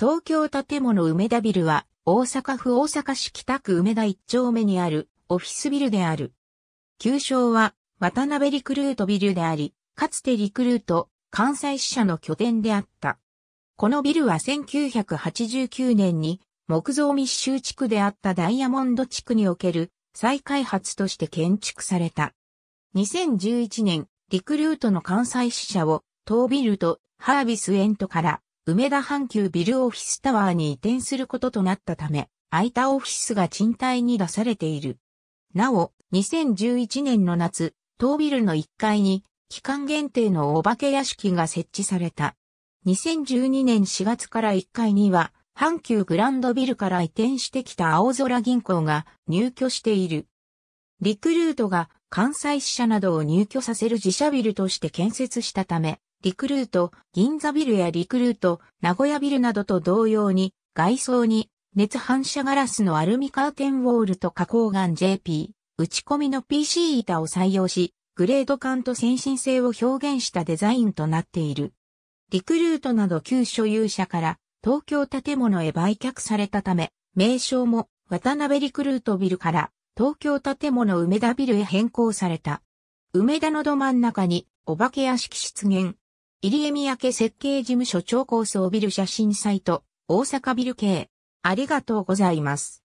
東京建物梅田ビルは、大阪府大阪市北区梅田一丁目にあるオフィスビルである。旧称は渡辺リクルートビルであり、かつてリクルート関西支社の拠点であった。このビルは1989年に木造密集地区であったダイヤモンド地区における再開発として建築された。2011年、リクルートの関西支社を当ビルとハービスエントから梅田阪急ビルオフィスタワーに移転することとなったため、空いたオフィスが賃貸に出されている。なお、2011年の夏、当ビルの1階に期間限定のお化け屋敷が設置された。2012年4月から1階には、阪急グランドビルから移転してきた青空銀行が入居している。リクルートが関西支社などを入居させる自社ビルとして建設したため、リクルート、銀座ビルやリクルート、名古屋ビルなどと同様に、外装に熱反射ガラスのアルミカーテンウォールと加工岩 JP、打ち込みの PC 板を採用し、グレード感と先進性を表現したデザインとなっている。リクルートなど旧所有者から東京建物へ売却されたため、名称も渡辺リクルートビルから東京建物梅田ビルへ変更された。梅田のど真ん中にお化け屋敷出現、入江三宅設計事務所超高層ビル写真サイト、大阪ビル系。ありがとうございます。